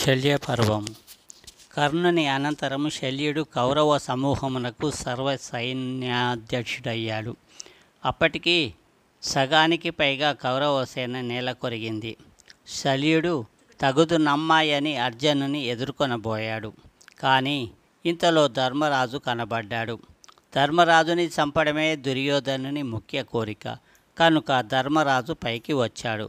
శల్యపర్వం కర్ణుని అనంతరం శల్యుడు కౌరవ సమూహమునకు సర్వ సైన్యాధ్యక్షుడయ్యాడు అప్పటికి సగానికి పైగా కౌరవ సేన నేల కొరిగింది శల్యుడు తగుదు నమ్మాయని అర్జునుని ఎదుర్కొనబోయాడు కానీ ఇంతలో ధర్మరాజు కనబడ్డాడు ధర్మరాజుని చంపడమే దుర్యోధనుని ముఖ్య కోరిక కనుక ధర్మరాజు పైకి వచ్చాడు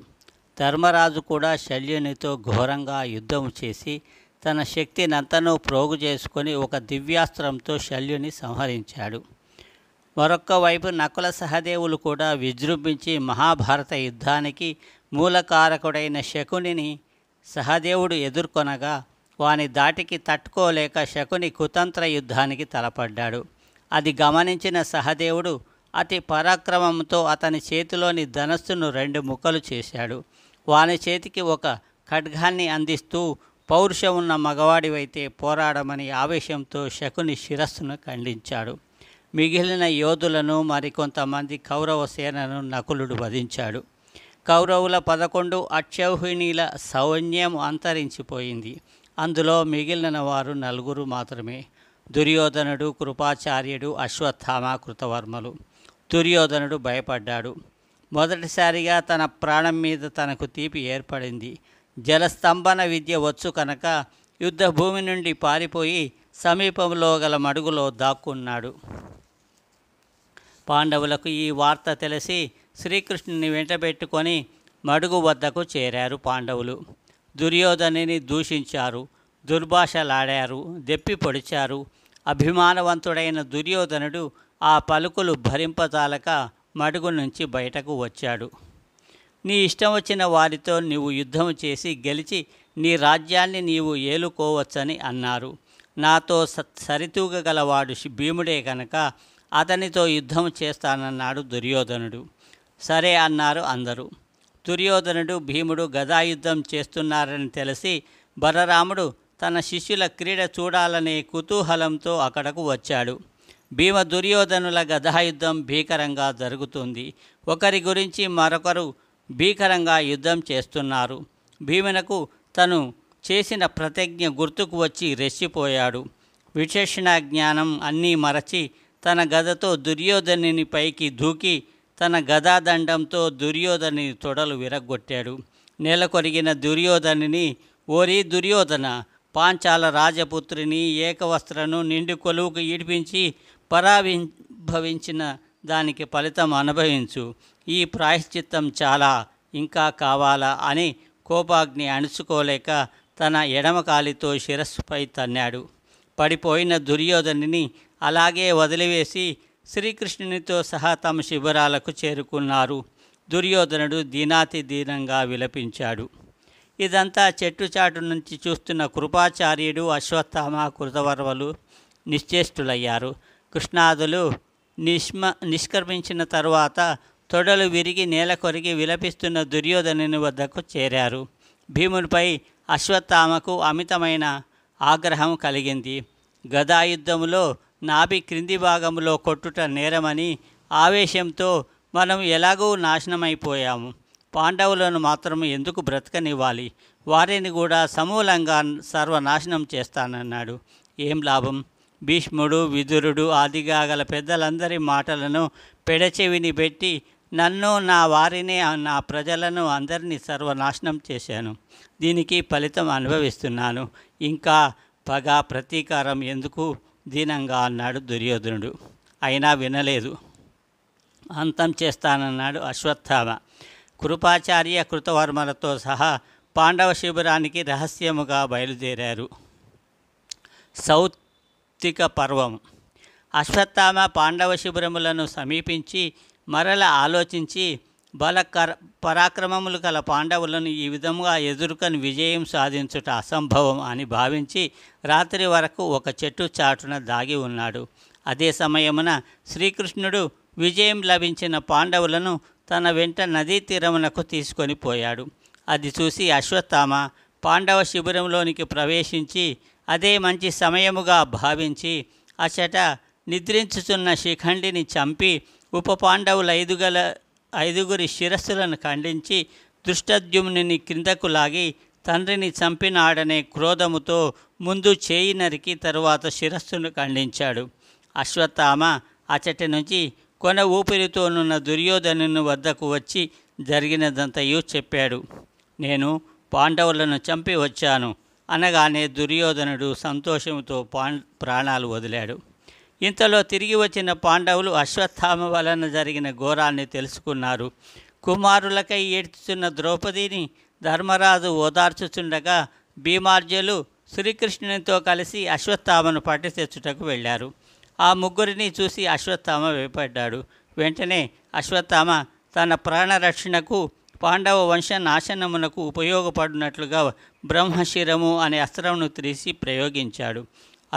ధర్మరాజు కూడా శల్యునితో ఘోరంగా యుద్ధం చేసి తన శక్తినంతనూ ప్రోగు చేసుకొని ఒక దివ్యాస్త్రంతో శల్యుని సంహరించాడు మరొక్క వైపు నకుల సహదేవులు కూడా విజృంభించి మహాభారత యుద్ధానికి మూలకారకుడైన శకునిని సహదేవుడు ఎదుర్కొనగా వాని దాటికి తట్టుకోలేక శకుని కుతంత్ర యుద్ధానికి తలపడ్డాడు అది గమనించిన సహదేవుడు అతి పరాక్రమంతో అతని చేతిలోని ధనస్సును రెండు ముక్కలు చేశాడు వాని చేతికి ఒక ఖడ్గాన్ని అందిస్తూ పౌరుషం ఉన్న మగవాడివైతే పోరాడమని ఆవేశంతో శకుని శిరస్సును ఖండించాడు మిగిలిన యోధులను మరికొంతమంది కౌరవ సేనను నకులుడు వధించాడు కౌరవుల పదకొండు అక్షౌహిణీల సౌన్యం అంతరించిపోయింది అందులో మిగిలిన వారు నలుగురు మాత్రమే దుర్యోధనుడు కృపాచార్యుడు అశ్వత్థామ కృతవర్మలు దుర్యోధనుడు భయపడ్డాడు మొదటిసారిగా తన ప్రాణం మీద తనకు తీపి ఏర్పడింది జలస్తంభన విద్య వచ్చు కనుక యుద్ధ భూమి నుండి పారిపోయి సమీపంలో గల మడుగులో దాక్కున్నాడు పాండవులకు ఈ వార్త తెలిసి శ్రీకృష్ణుని వెంటబెట్టుకొని మడుగు వద్దకు చేరారు పాండవులు దుర్యోధనిని దూషించారు దుర్భాషలాడారు దెప్పి పొడిచారు అభిమానవంతుడైన దుర్యోధనుడు ఆ పలుకులు భరింపజాలక మడుగు నుంచి బయటకు వచ్చాడు నీ ఇష్టం వచ్చిన వారితో నీవు యుద్ధం చేసి గెలిచి నీ రాజ్యాన్ని నీవు ఏలుకోవచ్చని అన్నారు నాతో సరితూగగలవాడు భీముడే కనుక అతనితో యుద్ధం చేస్తానన్నాడు దుర్యోధనుడు సరే అన్నారు అందరూ దుర్యోధనుడు భీముడు గదాయుద్ధం చేస్తున్నారని తెలిసి బలరాముడు తన శిష్యుల క్రీడ చూడాలనే కుతూహలంతో అక్కడకు వచ్చాడు భీమ దుర్యోధనుల గదాయుద్ధం భీకరంగా జరుగుతుంది ఒకరి గురించి మరొకరు భీకరంగా యుద్ధం చేస్తున్నారు భీమునకు తను చేసిన ప్రతిజ్ఞ గుర్తుకు వచ్చి రెచ్చిపోయాడు విశేషణ జ్ఞానం అన్నీ మరచి తన గదతో దుర్యోధనుని పైకి దూకి తన గదాదండంతో దుర్యోధని తొడలు విరగొట్టాడు నేలకొరిగిన దుర్యోధనిని ఓరి దుర్యోధన పాంచాల రాజపుత్రిని ఏకవస్త్రను నిండు కొలువుకు ఈడ్పించి పరావిభవించిన దానికి ఫలితం అనుభవించు ఈ ప్రాయశ్చిత్తం చాలా ఇంకా కావాలా అని కోపాగ్ని అణుచుకోలేక తన ఎడమకాలితో శిరస్సుపై తన్నాడు పడిపోయిన దుర్యోధనిని అలాగే వదిలివేసి శ్రీకృష్ణునితో సహా తమ శిబిరాలకు చేరుకున్నారు దుర్యోధనుడు దీనాతి దీనంగా విలపించాడు ఇదంతా చెట్టుచాటు నుంచి చూస్తున్న కృపాచార్యుడు అశ్వత్థామ కృతవర్వలు నిశ్చేష్టులయ్యారు కృష్ణాదులు నిష్మ నిష్క్రమించిన తరువాత తొడలు విరిగి నేల కొరిగి విలపిస్తున్న దుర్యోధనుని వద్దకు చేరారు భీమునిపై అశ్వత్థామకు అమితమైన ఆగ్రహం కలిగింది గదాయుద్ధంలో నాభి క్రింది భాగంలో కొట్టుట నేరమని ఆవేశంతో మనం ఎలాగూ నాశనమైపోయాము పాండవులను మాత్రం ఎందుకు బ్రతకనివ్వాలి వారిని కూడా సమూలంగా సర్వనాశనం చేస్తానన్నాడు ఏం లాభం భీష్ముడు విదురుడు ఆదిగాగల పెద్దలందరి మాటలను పెడచెవిని పెట్టి నన్ను నా వారిని నా ప్రజలను అందరినీ సర్వనాశనం చేశాను దీనికి ఫలితం అనుభవిస్తున్నాను ఇంకా పగ ప్రతీకారం ఎందుకు దీనంగా అన్నాడు దుర్యోధనుడు అయినా వినలేదు అంతం చేస్తానన్నాడు అశ్వత్థామ కృపాచార్య కృతవర్మలతో సహా పాండవ శిబిరానికి రహస్యముగా బయలుదేరారు సౌత్ మౌక్తిక పర్వం అశ్వత్థామ పాండవ శిబిరములను సమీపించి మరల ఆలోచించి బల కర పరాక్రమములు గల పాండవులను ఈ విధముగా ఎదుర్కొని విజయం సాధించుట అసంభవం అని భావించి రాత్రి వరకు ఒక చెట్టు చాటున దాగి ఉన్నాడు అదే సమయమున శ్రీకృష్ణుడు విజయం లభించిన పాండవులను తన వెంట నదీ తీరమునకు తీసుకొని పోయాడు అది చూసి అశ్వత్థామ పాండవ శిబిరంలోనికి ప్రవేశించి అదే మంచి సమయముగా భావించి అచట నిద్రించుచున్న శిఖండిని చంపి ఉప పాండవుల ఐదుగల ఐదుగురి శిరస్సులను ఖండించి దుష్టద్యుమ్ని క్రిందకు లాగి తండ్రిని చంపినాడనే క్రోధముతో ముందు చేయి నరికి తరువాత శిరస్సును ఖండించాడు అశ్వత్థామ అచటి నుంచి కొన ఊపిరితోనున్న దుర్యోధను వద్దకు వచ్చి జరిగినదంతయు చెప్పాడు నేను పాండవులను చంపి వచ్చాను అనగానే దుర్యోధనుడు సంతోషంతో ప్రాణాలు వదిలాడు ఇంతలో తిరిగి వచ్చిన పాండవులు అశ్వత్థామ వలన జరిగిన ఘోరాన్ని తెలుసుకున్నారు కుమారులకై ఏడ్చుతున్న ద్రౌపదిని ధర్మరాజు ఓదార్చుచుండగా భీమార్జులు శ్రీకృష్ణునితో కలిసి అశ్వత్థామను పట్టి తెచ్చుటకు వెళ్ళారు ఆ ముగ్గురిని చూసి అశ్వత్థామ భయపడ్డాడు వెంటనే అశ్వత్థామ తన ప్రాణరక్షణకు పాండవ వంశ నాశనమునకు ఉపయోగపడినట్లుగా బ్రహ్మశిరము అనే అస్త్రమును తీసి ప్రయోగించాడు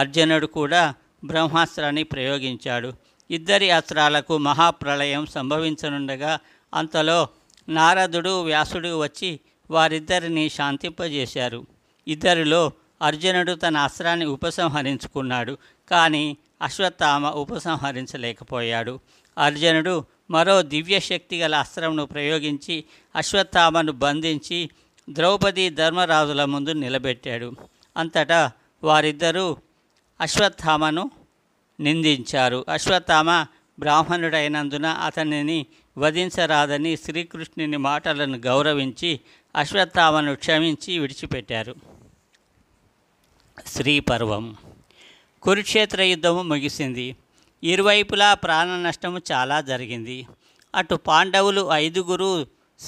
అర్జునుడు కూడా బ్రహ్మాస్త్రాన్ని ప్రయోగించాడు ఇద్దరి అస్త్రాలకు మహాప్రళయం సంభవించనుండగా అంతలో నారదుడు వ్యాసుడు వచ్చి వారిద్దరిని శాంతింపజేశారు ఇద్దరిలో అర్జునుడు తన అస్త్రాన్ని ఉపసంహరించుకున్నాడు కానీ అశ్వత్థామ ఉపసంహరించలేకపోయాడు అర్జునుడు మరో దివ్యశక్తి గల అస్త్రంను ప్రయోగించి అశ్వత్థామను బంధించి ద్రౌపది ధర్మరాజుల ముందు నిలబెట్టాడు అంతటా వారిద్దరూ అశ్వత్థామను నిందించారు అశ్వత్థామ బ్రాహ్మణుడైనందున అతనిని వధించరాదని శ్రీకృష్ణుని మాటలను గౌరవించి అశ్వత్థామను క్షమించి విడిచిపెట్టారు శ్రీపర్వం కురుక్షేత్ర యుద్ధము ముగిసింది ఇరువైపులా ప్రాణ నష్టము చాలా జరిగింది అటు పాండవులు ఐదుగురు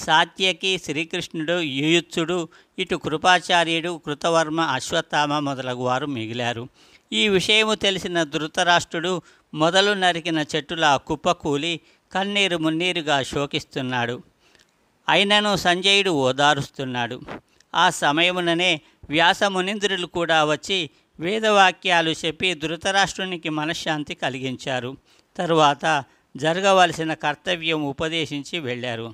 సాత్యకి శ్రీకృష్ణుడు యుయుత్సుడు ఇటు కృపాచార్యుడు కృతవర్మ అశ్వత్థామ మొదలగు వారు మిగిలారు ఈ విషయము తెలిసిన ధృతరాష్ట్రుడు మొదలు నరికిన చెట్టుల కుప్పకూలి కన్నీరు మున్నీరుగా శోకిస్తున్నాడు అయినను సంజయుడు ఓదారుస్తున్నాడు ఆ సమయముననే వ్యాసమునింద్రులు కూడా వచ్చి వేదవాక్యాలు చెప్పి ధృతరాష్ట్రునికి మనశ్శాంతి కలిగించారు తరువాత జరగవలసిన కర్తవ్యం ఉపదేశించి వెళ్ళారు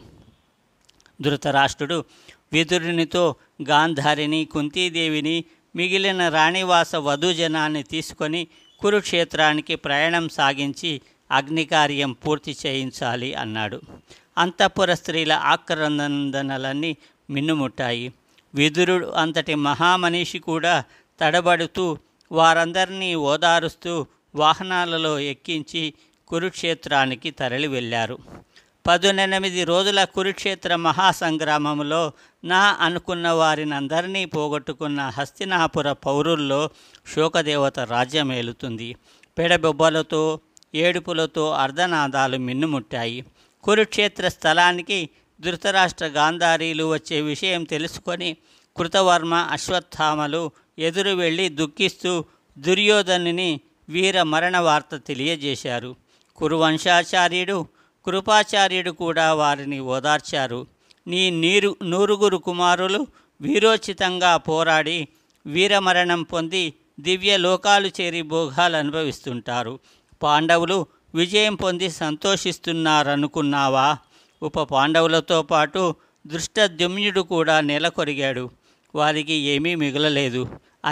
ధృతరాష్ట్రుడు విదురునితో గాంధారిని కుంతీదేవిని మిగిలిన రాణివాస వధుజనాన్ని తీసుకొని కురుక్షేత్రానికి ప్రయాణం సాగించి అగ్నికార్యం పూర్తి చేయించాలి అన్నాడు అంతఃపుర స్త్రీల ఆక్రందనలన్నీ మిన్నుముట్టాయి విదురుడు అంతటి మహామనిషి కూడా తడబడుతూ వారందరినీ ఓదారుస్తూ వాహనాలలో ఎక్కించి కురుక్షేత్రానికి తరలి వెళ్ళారు పదునెనిమిది రోజుల కురుక్షేత్ర మహాసంగ్రామంలో నా అనుకున్న వారినందరినీ పోగొట్టుకున్న హస్తినాపుర పౌరుల్లో శోకదేవత రాజ్యమేలుతుంది పెడబొబ్బలతో ఏడుపులతో అర్ధనాదాలు మిన్నుముట్టాయి కురుక్షేత్ర స్థలానికి ధృతరాష్ట్ర గాంధారీలు వచ్చే విషయం తెలుసుకొని కృతవర్మ అశ్వత్థామలు ఎదురు వెళ్ళి దుఃఖిస్తూ దుర్యోధనుని వీర మరణ వార్త తెలియజేశారు కురువంశాచార్యుడు కృపాచార్యుడు కూడా వారిని ఓదార్చారు నీ నీరు నూరుగురు కుమారులు వీరోచితంగా పోరాడి వీరమరణం పొంది దివ్య లోకాలు చేరి భోగాలు అనుభవిస్తుంటారు పాండవులు విజయం పొంది సంతోషిస్తున్నారనుకున్నావా ఉప పాండవులతో పాటు దృష్టద్యుమ్యుడు కూడా నెలకొరిగాడు వారికి ఏమీ మిగలలేదు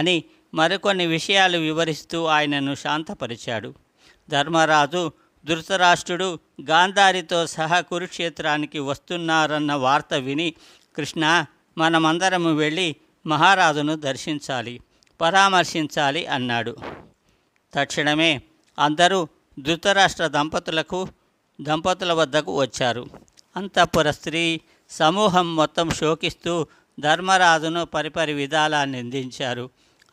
అని మరికొన్ని విషయాలు వివరిస్తూ ఆయనను శాంతపరిచాడు ధర్మరాజు ధృతరాష్ట్రుడు గాంధారితో సహా కురుక్షేత్రానికి వస్తున్నారన్న వార్త విని కృష్ణ మనమందరము వెళ్ళి మహారాజును దర్శించాలి పరామర్శించాలి అన్నాడు తక్షణమే అందరూ ధృతరాష్ట్ర దంపతులకు దంపతుల వద్దకు వచ్చారు అంతఃపుర స్త్రీ సమూహం మొత్తం శోకిస్తూ ధర్మరాజును పరిపరి విధాలా నిందించారు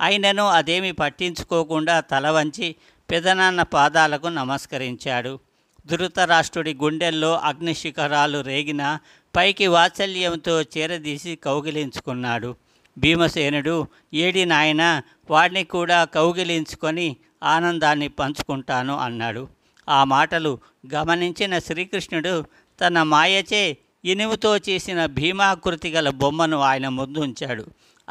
ఆయనను అదేమి పట్టించుకోకుండా తల వంచి పెదనాన్న పాదాలకు నమస్కరించాడు ధృతరాష్ట్రుడి గుండెల్లో అగ్నిశిఖరాలు రేగిన పైకి వాత్సల్యంతో చేరదీసి కౌగిలించుకున్నాడు భీమసేనుడు ఏడి నాయన వాడిని కూడా కౌగిలించుకొని ఆనందాన్ని పంచుకుంటాను అన్నాడు ఆ మాటలు గమనించిన శ్రీకృష్ణుడు తన మాయచే ఇనుముతో చేసిన భీమాకృతి గల బొమ్మను ఆయన ముందు ఉంచాడు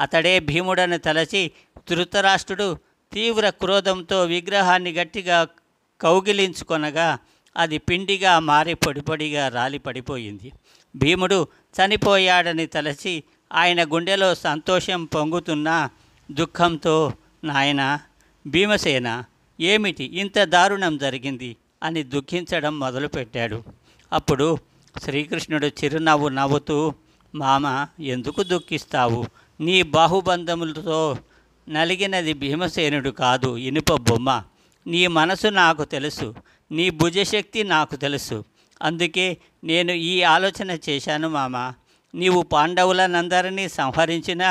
అతడే భీముడని తలచి ధృతరాష్ట్రుడు తీవ్ర క్రోధంతో విగ్రహాన్ని గట్టిగా కౌగిలించుకొనగా అది పిండిగా మారి పొడిపొడిగా రాలి పడిపోయింది భీముడు చనిపోయాడని తలచి ఆయన గుండెలో సంతోషం పొంగుతున్న దుఃఖంతో నాయన భీమసేన ఏమిటి ఇంత దారుణం జరిగింది అని దుఃఖించడం మొదలుపెట్టాడు అప్పుడు శ్రీకృష్ణుడు చిరునవ్వు నవ్వుతూ మామ ఎందుకు దుఃఖిస్తావు నీ బాహుబంధములతో నలిగినది భీమసేనుడు కాదు ఇనుప బొమ్మ నీ మనసు నాకు తెలుసు నీ భుజశక్తి నాకు తెలుసు అందుకే నేను ఈ ఆలోచన చేశాను మామ నీవు పాండవులనందరినీ సంహరించినా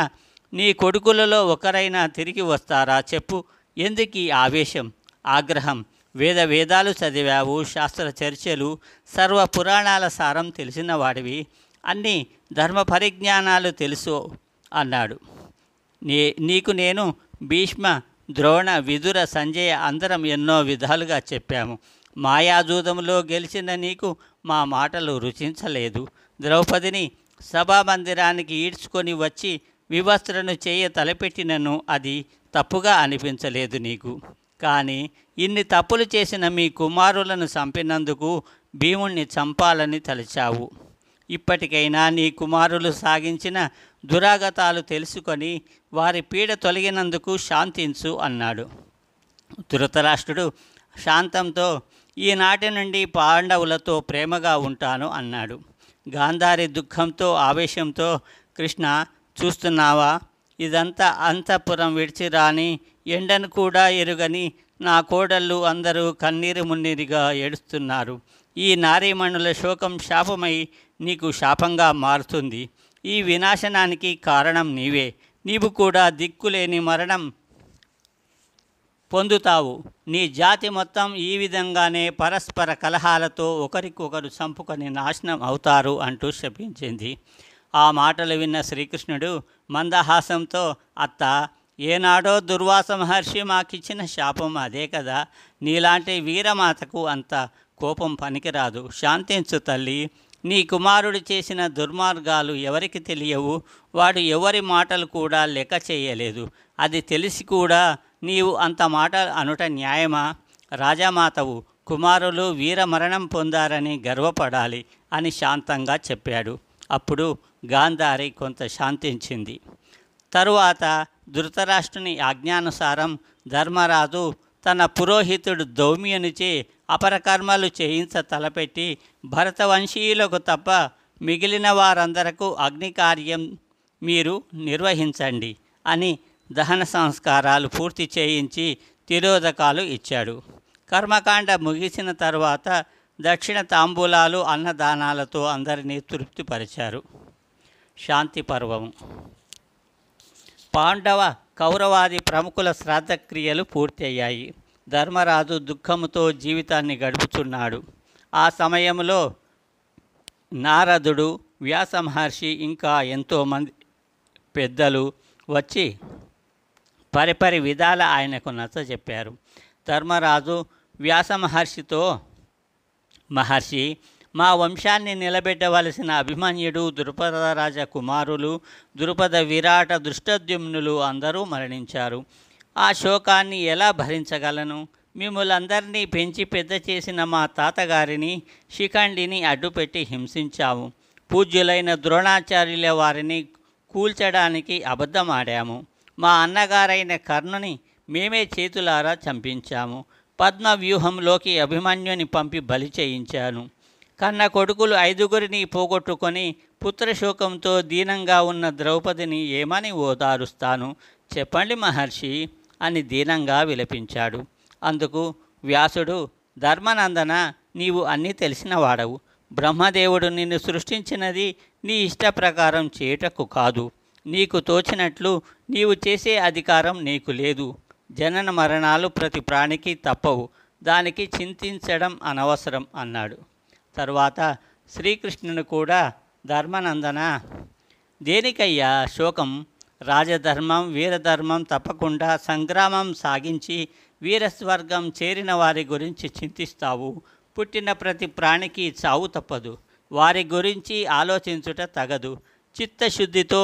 నీ కొడుకులలో ఒకరైనా తిరిగి వస్తారా చెప్పు ఎందుకు ఈ ఆవేశం ఆగ్రహం వేద వేదాలు చదివావు శాస్త్ర చర్చలు సర్వ పురాణాల సారం తెలిసిన వాడివి అన్ని ధర్మ పరిజ్ఞానాలు తెలుసు అన్నాడు నీ నీకు నేను భీష్మ ద్రోణ విదుర సంజయ అందరం ఎన్నో విధాలుగా చెప్పాము మాయాజూదంలో గెలిచిన నీకు మా మాటలు రుచించలేదు ద్రౌపదిని సభామందిరానికి ఈడ్చుకొని వచ్చి వివస్త్రను చేయ తలపెట్టినను అది తప్పుగా అనిపించలేదు నీకు కానీ ఇన్ని తప్పులు చేసిన మీ కుమారులను చంపినందుకు భీముణ్ణి చంపాలని తలిచావు ఇప్పటికైనా నీ కుమారులు సాగించిన దురాగతాలు తెలుసుకొని వారి పీడ తొలగినందుకు శాంతించు అన్నాడు ధృతరాష్ట్రుడు శాంతంతో ఈనాటి నుండి పాండవులతో ప్రేమగా ఉంటాను అన్నాడు గాంధారి దుఃఖంతో ఆవేశంతో కృష్ణ చూస్తున్నావా ఇదంతా అంతఃపురం విడిచి రాని ఎండను కూడా ఎరుగని నా కోడళ్ళు అందరూ కన్నీరు మున్నీరుగా ఏడుస్తున్నారు ఈ నారీమణుల శోకం శాపమై నీకు శాపంగా మారుతుంది ఈ వినాశనానికి కారణం నీవే నీవు కూడా దిక్కులేని మరణం పొందుతావు నీ జాతి మొత్తం ఈ విధంగానే పరస్పర కలహాలతో ఒకరికొకరు చంపుకొని నాశనం అవుతారు అంటూ శపించింది ఆ మాటలు విన్న శ్రీకృష్ణుడు మందహాసంతో అత్త ఏనాడో దుర్వాస మహర్షి మాకిచ్చిన శాపం అదే కదా నీలాంటి వీరమాతకు అంత కోపం పనికిరాదు శాంతించు తల్లి నీ కుమారుడు చేసిన దుర్మార్గాలు ఎవరికి తెలియవు వాడు ఎవరి మాటలు కూడా లెక్క చేయలేదు అది తెలిసి కూడా నీవు అంత మాట అనుట న్యాయమా రాజమాతవు కుమారులు వీరమరణం పొందారని గర్వపడాలి అని శాంతంగా చెప్పాడు అప్పుడు గాంధారి కొంత శాంతించింది తరువాత ధృతరాష్ట్రుని ఆజ్ఞానుసారం ధర్మరాజు తన పురోహితుడు దౌమ్యునిచే అపరకర్మలు చేయించ తలపెట్టి భరతవంశీయులకు తప్ప మిగిలిన వారందరకు అగ్నికార్యం మీరు నిర్వహించండి అని దహన సంస్కారాలు పూర్తి చేయించి తిరోధకాలు ఇచ్చాడు కర్మకాండ ముగిసిన తర్వాత దక్షిణ తాంబూలాలు అన్నదానాలతో అందరినీ తృప్తిపరిచారు శాంతి పర్వము పాండవ కౌరవాది ప్రముఖుల శ్రాద్ధక్రియలు పూర్తయ్యాయి ధర్మరాజు దుఃఖముతో జీవితాన్ని గడుపుతున్నాడు ఆ సమయంలో నారదుడు వ్యాస మహర్షి ఇంకా ఎంతోమంది పెద్దలు వచ్చి పరిపరి విధాల ఆయనకు నచ్చ చెప్పారు ధర్మరాజు వ్యాస మహర్షితో మహర్షి మా వంశాన్ని నిలబెట్టవలసిన అభిమన్యుడు ద్రుపద రాజ కుమారులు ద్రుపద విరాట దృష్టద్యుమ్నులు అందరూ మరణించారు ఆ శోకాన్ని ఎలా భరించగలను మిమ్మలందరినీ పెంచి పెద్ద చేసిన మా తాతగారిని శిఖండిని అడ్డుపెట్టి హింసించాము పూజ్యులైన ద్రోణాచార్యుల వారిని కూల్చడానికి అబద్ధమాడాము మా అన్నగారైన కర్ణుని మేమే చేతులారా చంపించాము పద్మ వ్యూహంలోకి అభిమన్యుని పంపి బలి చేయించాను కన్న కొడుకులు ఐదుగురిని పోగొట్టుకొని పుత్రశోకంతో దీనంగా ఉన్న ద్రౌపదిని ఏమని ఓదారుస్తాను చెప్పండి మహర్షి అని దీనంగా విలపించాడు అందుకు వ్యాసుడు ధర్మనందన నీవు అన్నీ తెలిసిన వాడవు బ్రహ్మదేవుడు నిన్ను సృష్టించినది నీ ఇష్ట ప్రకారం చేయుటకు కాదు నీకు తోచినట్లు నీవు చేసే అధికారం నీకు లేదు జనన మరణాలు ప్రతి ప్రాణికి తప్పవు దానికి చింతించడం అనవసరం అన్నాడు తర్వాత శ్రీకృష్ణుని కూడా ధర్మనందన దేనికయ్యా శోకం రాజధర్మం వీరధర్మం తప్పకుండా సంగ్రామం సాగించి వీరస్వర్గం చేరిన వారి గురించి చింతిస్తావు పుట్టిన ప్రతి ప్రాణికి చావు తప్పదు వారి గురించి ఆలోచించుట తగదు చిత్తశుద్ధితో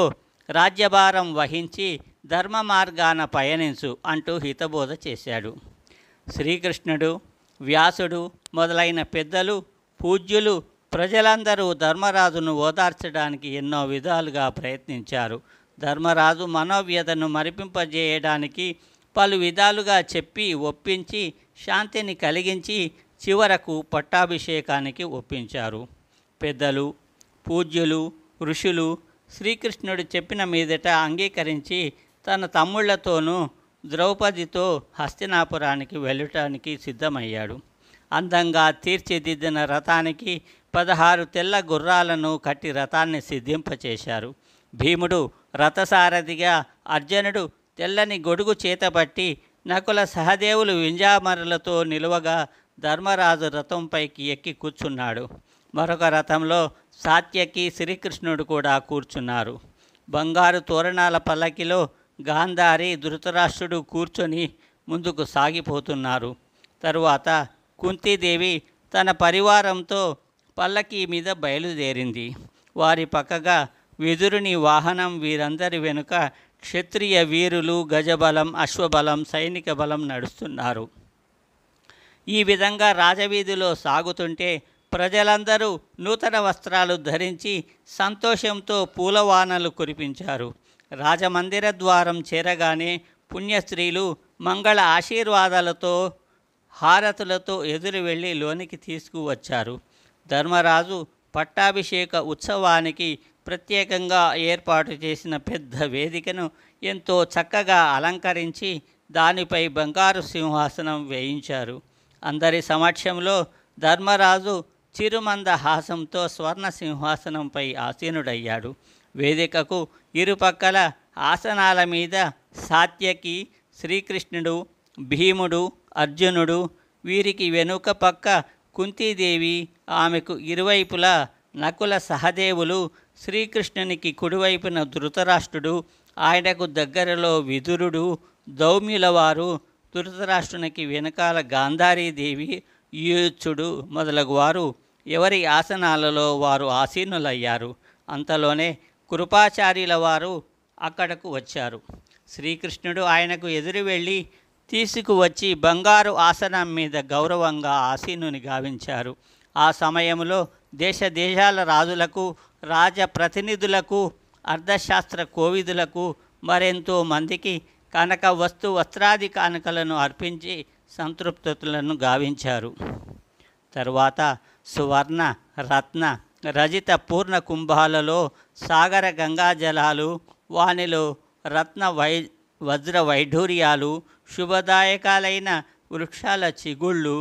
రాజ్యభారం వహించి ధర్మ మార్గాన పయనించు అంటూ హితబోధ చేశాడు శ్రీకృష్ణుడు వ్యాసుడు మొదలైన పెద్దలు పూజ్యులు ప్రజలందరూ ధర్మరాజును ఓదార్చడానికి ఎన్నో విధాలుగా ప్రయత్నించారు ధర్మరాజు మనోవ్యతను మరిపింపజేయడానికి పలు విధాలుగా చెప్పి ఒప్పించి శాంతిని కలిగించి చివరకు పట్టాభిషేకానికి ఒప్పించారు పెద్దలు పూజ్యులు ఋషులు శ్రీకృష్ణుడు చెప్పిన మీదట అంగీకరించి తన తమ్ముళ్లతోనూ ద్రౌపదితో హస్తినాపురానికి వెళ్ళటానికి సిద్ధమయ్యాడు అందంగా తీర్చిదిద్దిన రథానికి పదహారు తెల్ల గుర్రాలను కట్టి రథాన్ని సిద్ధింపచేశారు భీముడు రథసారథిగా అర్జునుడు తెల్లని గొడుగు చేతబట్టి నకుల సహదేవులు వింజామరులతో నిలువగా ధర్మరాజు రథంపైకి ఎక్కి కూర్చున్నాడు మరొక రథంలో సాత్యకి శ్రీకృష్ణుడు కూడా కూర్చున్నారు బంగారు తోరణాల పల్లకిలో గాంధారి ధృతరాష్ట్రుడు కూర్చొని ముందుకు సాగిపోతున్నారు తరువాత కుంతీదేవి తన పరివారంతో పల్లకీ మీద బయలుదేరింది వారి పక్కగా వెదురుని వాహనం వీరందరి వెనుక క్షత్రియ వీరులు గజబలం అశ్వబలం సైనిక బలం నడుస్తున్నారు ఈ విధంగా రాజవీధిలో సాగుతుంటే ప్రజలందరూ నూతన వస్త్రాలు ధరించి సంతోషంతో పూలవానలు కురిపించారు రాజమందిర ద్వారం చేరగానే పుణ్యస్త్రీలు మంగళ ఆశీర్వాదాలతో హారతులతో ఎదురు వెళ్ళి లోనికి తీసుకువచ్చారు ధర్మరాజు పట్టాభిషేక ఉత్సవానికి ప్రత్యేకంగా ఏర్పాటు చేసిన పెద్ద వేదికను ఎంతో చక్కగా అలంకరించి దానిపై బంగారు సింహాసనం వేయించారు అందరి సమక్షంలో ధర్మరాజు చిరుమంద హాసంతో స్వర్ణ సింహాసనంపై ఆసీనుడయ్యాడు వేదికకు ఇరుపక్కల ఆసనాల మీద సాత్యకి శ్రీకృష్ణుడు భీముడు అర్జునుడు వీరికి వెనుక పక్క కుంతీదేవి ఆమెకు ఇరువైపులా నకుల సహదేవులు శ్రీకృష్ణునికి కుడివైపున ధృతరాష్ట్రుడు ఆయనకు దగ్గరలో విదురుడు దౌమ్యులవారు ధృతరాష్ట్రునికి వెనకాల గాంధారీదేవి యూచుడు మొదలగు వారు ఎవరి ఆసనాలలో వారు ఆసీనులయ్యారు అంతలోనే కృపాచార్యుల వారు అక్కడకు వచ్చారు శ్రీకృష్ణుడు ఆయనకు ఎదురు వెళ్ళి తీసుకువచ్చి బంగారు ఆసనం మీద గౌరవంగా ఆసీనుని గావించారు ఆ సమయంలో దేశ దేశాల రాజులకు రాజప్రతినిధులకు అర్థశాస్త్ర కోవిదులకు మరెంతో మందికి కనక వస్తు వస్త్రాది కానుకలను అర్పించి సంతృప్తులను గావించారు తరువాత సువర్ణ రత్న రజిత పూర్ణ కుంభాలలో సాగర గంగా జలాలు వానిలో రత్న వై వజ్ర వైఢూర్యాలు శుభదాయకాలైన వృక్షాల చిగుళ్ళు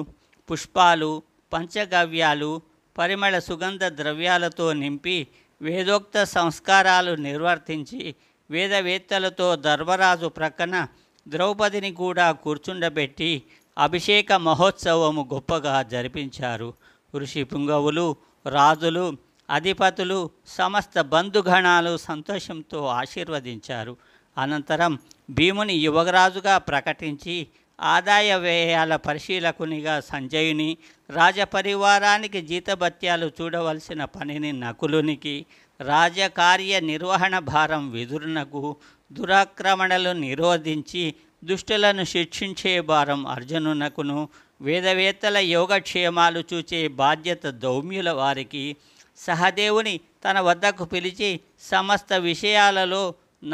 పుష్పాలు పంచగవ్యాలు పరిమళ సుగంధ ద్రవ్యాలతో నింపి వేదోక్త సంస్కారాలు నిర్వర్తించి వేదవేత్తలతో ధర్మరాజు ప్రక్కన ద్రౌపదిని కూడా కూర్చుండబెట్టి అభిషేక మహోత్సవము గొప్పగా జరిపించారు ఋషి పుంగవులు రాజులు అధిపతులు సమస్త బంధుగణాలు సంతోషంతో ఆశీర్వదించారు అనంతరం భీముని యువరాజుగా ప్రకటించి ఆదాయ వ్యయాల పరిశీలకునిగా సంజయుని రాజపరివారానికి జీతభత్యాలు చూడవలసిన పనిని నకులునికి రాజకార్య నిర్వహణ భారం విదురునకు దురాక్రమణలు నిరోధించి దుష్టులను శిక్షించే భారం అర్జునునకును వేదవేత్తల యోగక్షేమాలు చూచే బాధ్యత దౌమ్యుల వారికి సహదేవుని తన వద్దకు పిలిచి సమస్త విషయాలలో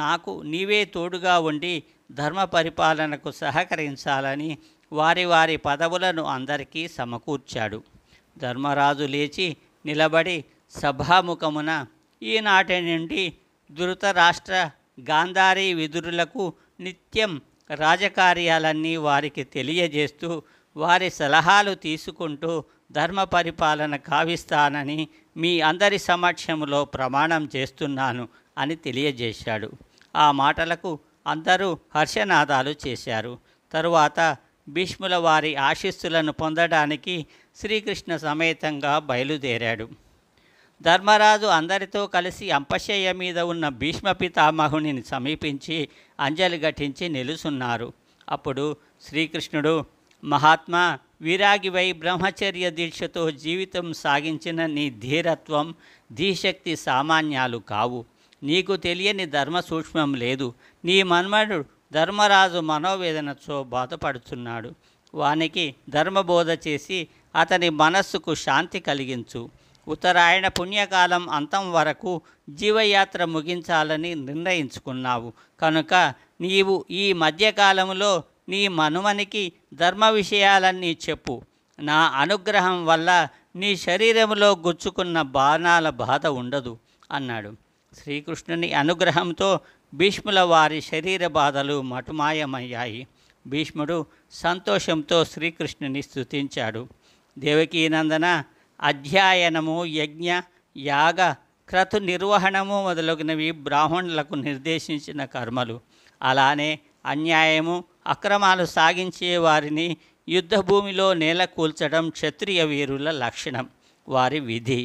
నాకు నీవే తోడుగా ఉండి ధర్మ పరిపాలనకు సహకరించాలని వారి వారి పదవులను అందరికీ సమకూర్చాడు ధర్మరాజు లేచి నిలబడి సభాముఖమున ఈనాటి నుండి ధృతరాష్ట్ర గాంధారీ విధురులకు నిత్యం రాజకార్యాలన్నీ వారికి తెలియజేస్తూ వారి సలహాలు తీసుకుంటూ ధర్మ పరిపాలన కావిస్తానని మీ అందరి సమక్షంలో ప్రమాణం చేస్తున్నాను అని తెలియజేశాడు ఆ మాటలకు అందరూ హర్షనాదాలు చేశారు తరువాత భీష్ముల వారి ఆశీస్సులను పొందడానికి శ్రీకృష్ణ సమేతంగా బయలుదేరాడు ధర్మరాజు అందరితో కలిసి అంపశయ్య మీద ఉన్న భీష్మ పితామహుని సమీపించి అంజలి ఘటించి నిలుసున్నారు అప్పుడు శ్రీకృష్ణుడు మహాత్మా విరాగివై బ్రహ్మచర్య దీక్షతో జీవితం సాగించిన నీ ధీరత్వం ధీశక్తి సామాన్యాలు కావు నీకు తెలియని ధర్మ సూక్ష్మం లేదు నీ మన్మడు ధర్మరాజు మనోవేదనతో బాధపడుతున్నాడు వానికి ధర్మబోధ చేసి అతని మనస్సుకు శాంతి కలిగించు ఉత్తరాయణ పుణ్యకాలం అంతం వరకు జీవయాత్ర ముగించాలని నిర్ణయించుకున్నావు కనుక నీవు ఈ మధ్యకాలంలో నీ మనుమనికి ధర్మ విషయాలన్నీ చెప్పు నా అనుగ్రహం వల్ల నీ శరీరంలో గుచ్చుకున్న బాణాల బాధ ఉండదు అన్నాడు శ్రీకృష్ణుని అనుగ్రహంతో భీష్ముల వారి శరీర బాధలు మటుమాయమయ్యాయి భీష్ముడు సంతోషంతో శ్రీకృష్ణుని స్థుతించాడు దేవకీనందన అధ్యయనము యజ్ఞ యాగ క్రతు నిర్వహణము మొదలగునవి బ్రాహ్మణులకు నిర్దేశించిన కర్మలు అలానే అన్యాయము అక్రమాలు సాగించే వారిని యుద్ధభూమిలో నేల కూల్చడం క్షత్రియ వీరుల లక్షణం వారి విధి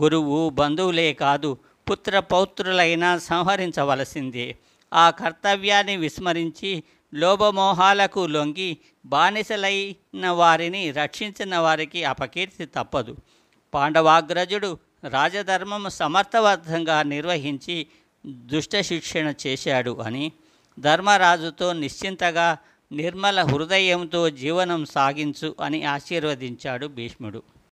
గురువు బంధువులే కాదు పుత్ర పౌత్రులైనా సంహరించవలసిందే ఆ కర్తవ్యాన్ని విస్మరించి లోభమోహాలకు లొంగి బానిసలైన వారిని రక్షించిన వారికి అపకీర్తి తప్పదు పాండవాగ్రజుడు రాజధర్మం సమర్థవంతంగా నిర్వహించి దుష్ట శిక్షణ చేశాడు అని ధర్మరాజుతో నిశ్చింతగా నిర్మల హృదయంతో జీవనం సాగించు అని ఆశీర్వదించాడు భీష్ముడు